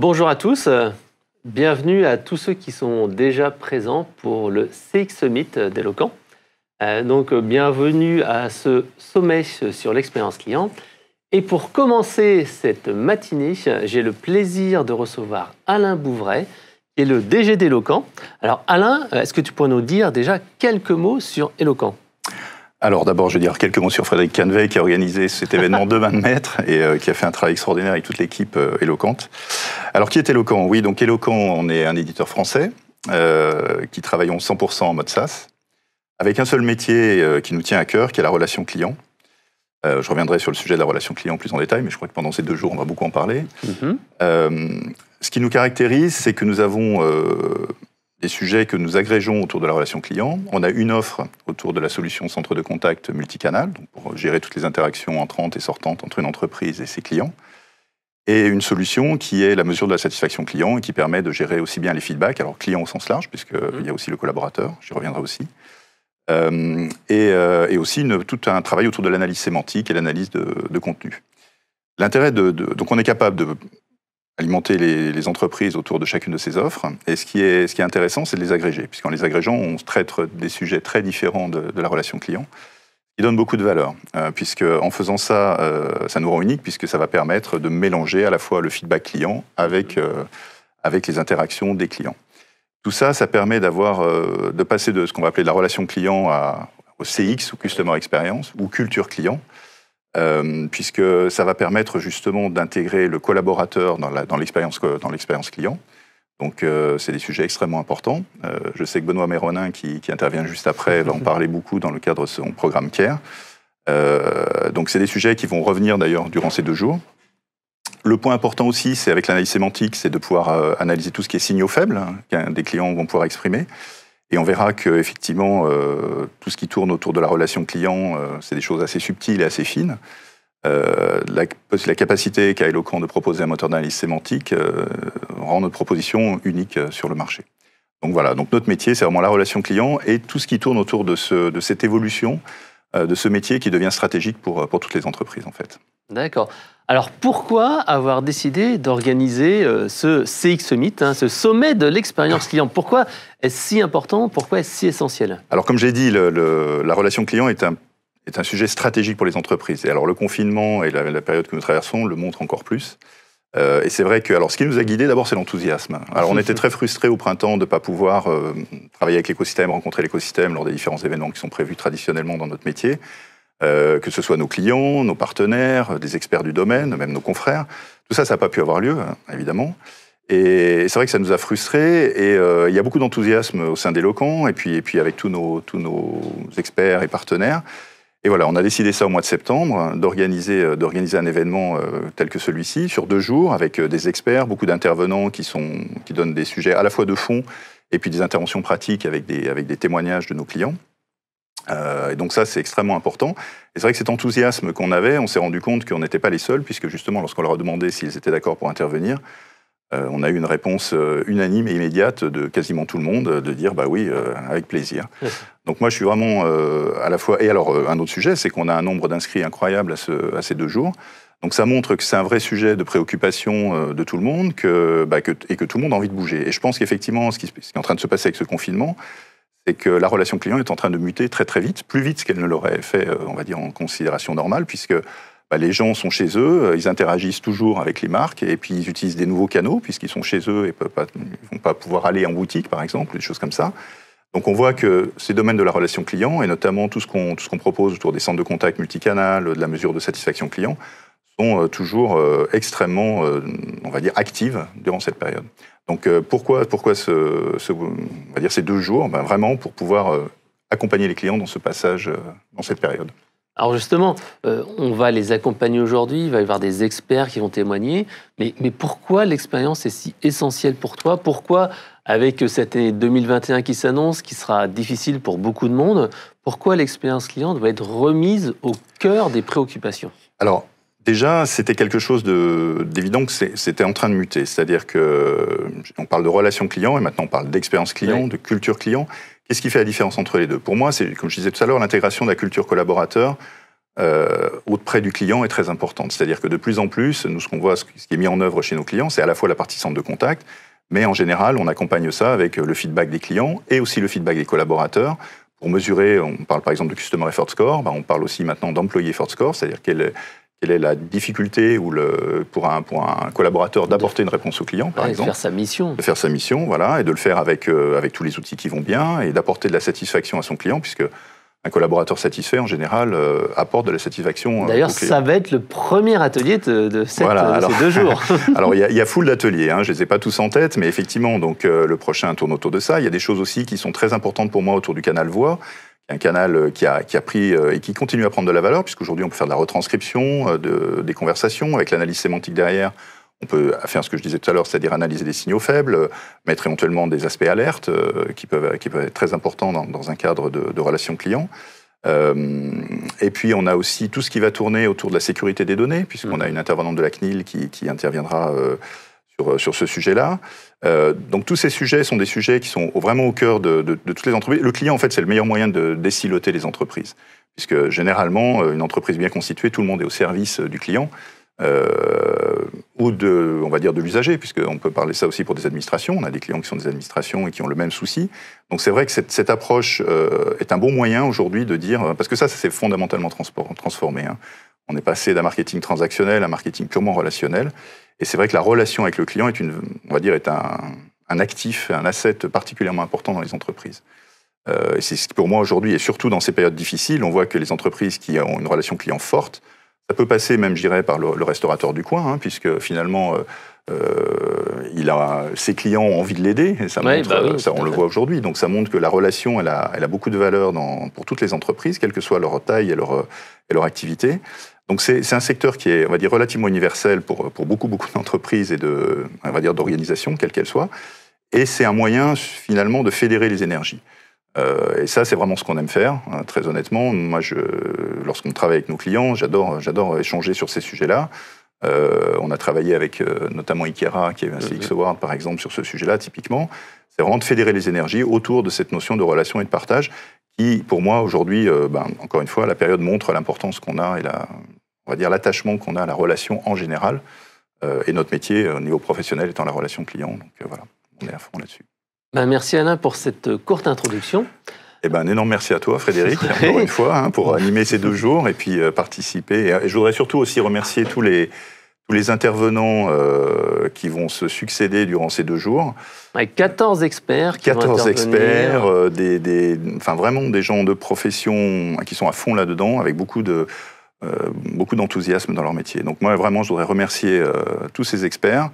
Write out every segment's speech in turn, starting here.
Bonjour à tous. Bienvenue à tous ceux qui sont déjà présents pour le CX Summit d'Eloquent. Euh, donc, bienvenue à ce sommet sur l'expérience client. Et pour commencer cette matinée, j'ai le plaisir de recevoir Alain Bouvray, qui est le DG d'Eloquent. Alors, Alain, est-ce que tu pourrais nous dire déjà quelques mots sur Eloquent alors d'abord, je vais dire quelques mots sur Frédéric Canvey qui a organisé cet événement de 20 mètres et euh, qui a fait un travail extraordinaire avec toute l'équipe euh, alors, qui est Eloquent Oui, donc Eloquent, on est un éditeur français euh, qui travaille 100% en mode SaaS, avec un seul métier euh, qui nous tient à cœur, qui est la relation client. Euh, je reviendrai sur le sujet de la relation client plus en détail, mais je crois que pendant ces deux jours, on va beaucoup en parler. Mhm. ce qui nous caractérise, c'est que nous avons des sujets que nous agrégeons autour de la relation client. On a une offre autour de la solution centre de contact multicanal, pour gérer toutes les interactions entrantes et sortantes entre une entreprise et ses clients et une solution qui est la mesure de la satisfaction client et qui permet de gérer aussi bien les feedbacks, alors client au sens large, puisqu'il mhm. y a aussi le collaborateur, j'y reviendrai aussi, euh, euh, et, aussi tout un travail autour de l'analyse sémantique et l'analyse de, contenu. L'intérêt de, Donc on est capable de alimenter les, entreprises autour de chacune de ces offres, et ce qui est, ce qui est intéressant, c'est de les agréger, puisqu'en les agrégeant, on traite des sujets très différents de la relation client. Il donne beaucoup de valeur, euh, puisque en faisant ça, euh, ça nous rend unique, puisque ça va permettre de mélanger à la fois le feedback client avec, mhm. euh, avec les interactions des clients. Tout ça, ça permet d'avoir, de passer de ce qu'on va appeler la relation client au CX, ou Customer Experience, ou culture client, puisque ça va permettre justement d'intégrer le collaborateur dans l'expérience dans client, donc euh, c'est des sujets extrêmement importants. Euh, je sais que Benoît Méronin, qui, intervient juste après, va en parler beaucoup dans le cadre de son programme CARE. Euh, donc c'est des sujets qui vont revenir d'ailleurs durant ces deux jours. Le point important aussi, c'est avec l'analyse sémantique, c'est de pouvoir analyser tout ce qui est signaux faibles hein, qu'un des clients vont pouvoir exprimer. Et on verra qu'effectivement, tout ce qui tourne autour de la relation client, c'est des choses assez subtiles et assez fines. Euh, la, capacité qu'a Eloquent de proposer un moteur d'analyse sémantique euh, rend notre proposition unique euh, sur le marché. Donc voilà, donc notre métier, c'est vraiment la relation client et tout ce qui tourne autour de, cette évolution de ce métier qui devient stratégique pour, pour toutes les entreprises en fait. D'accord. Alors pourquoi avoir décidé d'organiser ce CX Summit, hein, ce sommet de l'expérience client Pourquoi est-ce si important Pourquoi est-ce si essentiel Alors comme j'ai dit, la relation client est un c'est un sujet stratégique pour les entreprises. Et alors le confinement et la, période que nous traversons le montrent encore plus. Euh, et c'est vrai que, alors, ce qui nous a guidés, d'abord, c'est l'enthousiasme. Alors, on était très frustrés au printemps de ne pas pouvoir euh, travailler avec l'écosystème, rencontrer l'écosystème lors des différents événements qui sont prévus traditionnellement dans notre métier, euh, que ce soit nos clients, nos partenaires, des experts du domaine, même nos confrères. Tout ça, ça n'a pas pu avoir lieu, hein, évidemment. Et c'est vrai que ça nous a frustrés. Et il y a beaucoup d'enthousiasme au sein des et puis, et puis avec tous nos, tous nos experts et partenaires. Et voilà, on a décidé ça au mois de septembre, hein, d'organiser, euh, d'organiser un événement euh, tel que celui-ci, sur deux jours, avec euh, des experts, beaucoup d'intervenants qui, sont, qui donnent des sujets à la fois de fond et puis des interventions pratiques avec des, avec des témoignages de nos clients. et donc ça, c'est extrêmement important. Et c'est vrai que cet enthousiasme qu'on avait, on s'est rendu compte qu'on n'était pas les seuls, puisque justement, lorsqu'on leur a demandé s'ils étaient d'accord pour intervenir, euh, on a eu une réponse euh, unanime et immédiate de quasiment tout le monde euh, de dire bah oui, avec plaisir. Donc moi je suis vraiment à la fois. Et alors un autre sujet, c'est qu'on a un nombre d'inscrits incroyable à, ces deux jours. Donc ça montre que c'est un vrai sujet de préoccupation de tout le monde que, bah, que, et que tout le monde a envie de bouger. Et je pense qu'effectivement, ce, ce qui, est en train de se passer avec ce confinement, c'est que la relation client est en train de muter très très vite, plus vite qu'elle ne l'aurait fait, on va dire, en considération normale, puisque bah, les gens sont chez eux, euh, ils interagissent toujours avec les marques et puis ils utilisent des nouveaux canaux puisqu'ils sont chez eux et ne vont pas pouvoir aller en boutique par exemple, des choses comme ça. Donc on voit que ces domaines de la relation client et notamment tout ce qu'on propose autour des centres de contact multicanal, de la mesure de satisfaction client, sont euh, toujours euh, extrêmement, on va dire, actives durant cette période. Donc pourquoi, pourquoi ces deux jours ben, Vraiment pour pouvoir accompagner les clients dans ce passage, dans cette période. Alors justement, euh, on va les accompagner aujourd'hui, il va y avoir des experts qui vont témoigner, mais, pourquoi l'expérience est si essentielle pour toi Pourquoi, avec cette année 2021 qui s'annonce, qui sera difficile pour beaucoup de monde, pourquoi l'expérience client doit être remise au cœur des préoccupations Alors, Déjà, c'était quelque chose d'évident que c'était en train de muter. C'est-à-dire que on parle de relation client et maintenant on parle d'expérience client, de culture client. Qu'est-ce qui fait la différence entre les deux Pour moi, c'est, comme je disais tout à l'heure, l'intégration de la culture collaborateur euh, auprès du client est très importante. C'est-à-dire que de plus en plus, nous, ce qu'on voit, ce qui est mis en œuvre chez nos clients, c'est à la fois la partie centre de contact, mais en général, on accompagne ça avec le feedback des clients et aussi le feedback des collaborateurs pour mesurer, on parle par exemple de Customer Effort Score, ben, on parle aussi maintenant d'Employee Effort Score, c'est-à-dire qu'elle quelle est la difficulté ou le, pour, un, collaborateur d'apporter une réponse au client, par exemple. De faire sa mission. De faire sa mission, voilà, et de le faire avec, euh, avec tous les outils qui vont bien, et d'apporter de la satisfaction à son client, puisque un collaborateur satisfait, en général, euh, apporte de la satisfaction. Euh, D'ailleurs, ça va être le premier atelier de, ces deux jours. alors, il y, a full d'ateliers, hein, je ne les ai pas tous en tête, mais effectivement, donc, le prochain tourne autour de ça. Il y a des choses aussi qui sont très importantes pour moi autour du canal Voix un canal euh, qui a, pris euh, et qui continue à prendre de la valeur, puisqu'aujourd'hui on peut faire de la retranscription euh, des conversations avec l'analyse sémantique derrière. On peut faire ce que je disais tout à l'heure, c'est-à-dire analyser des signaux faibles, mettre éventuellement des aspects alertes qui, peuvent, qui peuvent être très importants dans, un cadre de, relations clients. et puis on a aussi tout ce qui va tourner autour de la sécurité des données, puisqu'on mmh. a une intervenante de la CNIL qui, interviendra sur, sur ce sujet-là. Euh, donc tous ces sujets sont des sujets qui sont vraiment au cœur de, toutes les entreprises. Le client, en fait, c'est le meilleur moyen de déciloter les entreprises, puisque généralement, euh, une entreprise bien constituée, tout le monde est au service euh, du client. ou de, on va dire, de l'usager, puisqu'on peut parler ça aussi pour des administrations. On a des clients qui sont des administrations et qui ont le même souci. Donc c'est vrai que cette, approche est un bon moyen aujourd'hui de dire, parce que ça, ça s'est fondamentalement transformé. Hein. On est passé d'un marketing transactionnel à un marketing purement relationnel. Et c'est vrai que la relation avec le client est une, on va dire, est un, actif, un asset particulièrement important dans les entreprises. Euh, et c'est ce qui, pour moi, aujourd'hui, et surtout dans ces périodes difficiles, on voit que les entreprises qui ont une relation client forte, ça peut passer même, je dirais, par le, restaurateur du coin, hein, puisque finalement, euh, euh, il a, ses clients ont envie de l'aider, ça, bah ça on le voit aujourd'hui. Donc ça montre que la relation, elle a, elle a beaucoup de valeur dans, pour toutes les entreprises, quelle que soit leur taille et leur, et leur activité. Donc c'est un secteur qui est, on va dire, relativement universel pour, pour beaucoup, beaucoup d'entreprises et de, on va dire, d'organisations, quelles qu'elles soient. Et c'est un moyen, finalement, de fédérer les énergies. Euh, et ça, c'est vraiment ce qu'on aime faire, hein, très honnêtement. Moi, lorsqu'on travaille avec nos clients, j'adore échanger sur ces sujets-là. Euh, on a travaillé avec euh, notamment Ikera, qui est un CX Award, par exemple, sur ce sujet-là, typiquement. C'est vraiment de fédérer les énergies autour de cette notion de relation et de partage, qui, pour moi, aujourd'hui, ben, encore une fois, la période montre l'importance qu'on a et la, on va dire, l'attachement qu'on a à la relation en général. Euh, et notre métier, euh, au niveau professionnel, étant la relation client. Donc euh, voilà, on est à fond là-dessus. Ben, merci Alain pour cette courte introduction. Et eh ben, un énorme merci à toi, Frédéric, encore une fois, hein, pour animer ces deux jours et puis participer. Et je voudrais surtout aussi remercier tous les, tous les intervenants qui vont se succéder durant ces deux jours. Avec 14 experts. Qui 14 vont experts, des, des, enfin, vraiment des gens de profession hein, qui sont à fond là-dedans, avec beaucoup de, euh, beaucoup d'enthousiasme dans leur métier. Donc moi, vraiment, je voudrais remercier euh, tous ces experts.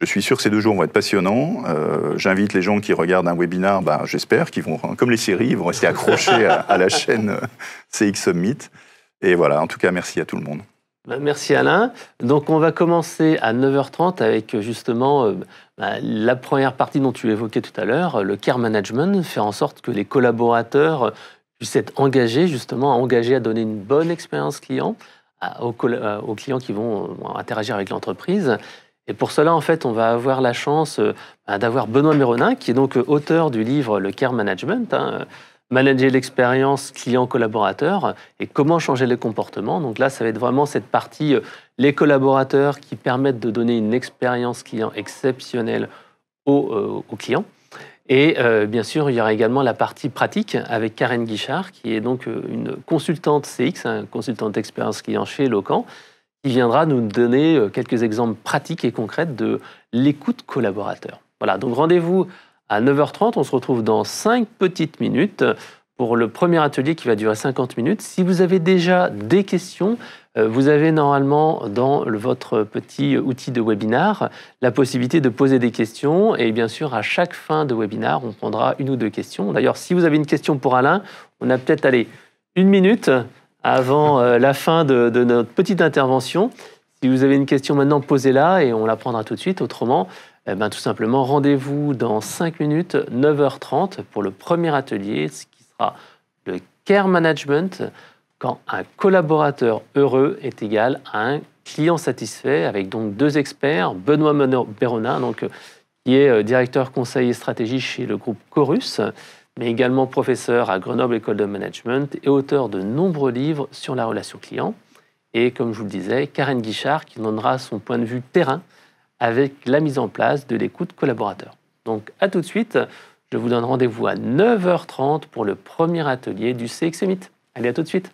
Je suis sûr que ces deux jours vont être passionnants. Euh, j'invite les gens qui regardent un webinar, ben, j'espère qu'ils vont, hein, comme les séries, ils vont rester accrochés à, la chaîne CX Summit. Et voilà, en tout cas, merci à tout le monde. Ben, merci Alain. Donc on va commencer à 9h30 avec justement ben, la première partie dont tu évoquais tout à l'heure, le care management, faire en sorte que les collaborateurs puisse être engagé, justement, à donner une bonne expérience client euh, aux, clients qui vont interagir avec l'entreprise. Et pour cela, en fait, on va avoir la chance euh, bah, d'avoir Benoît Méronin, qui est donc euh, auteur du livre Le Care Management, hein, Manager l'expérience client-collaborateur et comment changer les comportements. Donc là, ça va être vraiment cette partie, les collaborateurs qui permettent de donner une expérience client exceptionnelle aux clients. Et euh, bien sûr, il y aura également la partie pratique avec Karen Guichard, qui est donc euh, une consultante CX, un hein, consultante expérience client chez Locan, qui viendra nous donner euh, quelques exemples pratiques et concrets de l'écoute collaborateur. Voilà, donc rendez-vous à 9h30. On se retrouve dans 5 petites minutes pour le premier atelier qui va durer 50 minutes. Si vous avez déjà des questions, euh, vous avez normalement dans votre petit outil de webinar la possibilité de poser des questions et bien sûr à chaque fin de webinar on prendra une ou deux questions. D'ailleurs si vous avez une question pour Alain, on a peut-être allé une minute avant euh, la fin de, notre petite intervention. Si vous avez une question maintenant, posez-la et on la prendra tout de suite. Autrement, eh ben, tout simplement, rendez-vous dans 5 minutes, 9h30, pour le premier atelier, ce qui sera le Care Management quand un collaborateur heureux est égal à un client satisfait, avec donc deux experts, Benoît Béronin, donc, euh, qui est euh, directeur conseil et stratégie chez le groupe Corus, mais également professeur à Grenoble École de Management et auteur de nombreux livres sur la relation client. Et comme je vous le disais, Karen Guichard qui donnera son point de vue terrain avec la mise en place de l'écoute collaborateur. Donc à tout de suite, je vous donne rendez-vous à 9h30 pour le premier atelier du CX Allez, à tout de suite